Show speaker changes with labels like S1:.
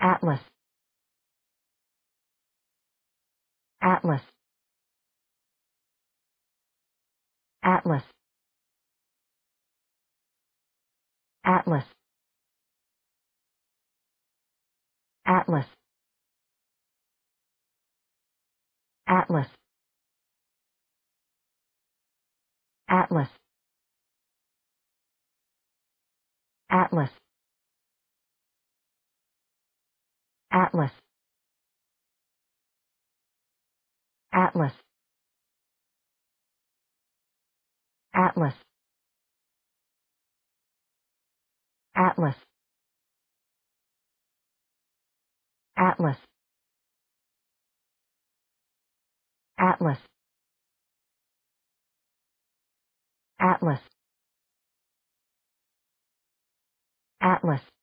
S1: Atlas Atlas Atlas Atlas Atlas Atlas Atlas Atlas Atlas Atlas Atlas Atlas Atlas Atlas Atlas Atlas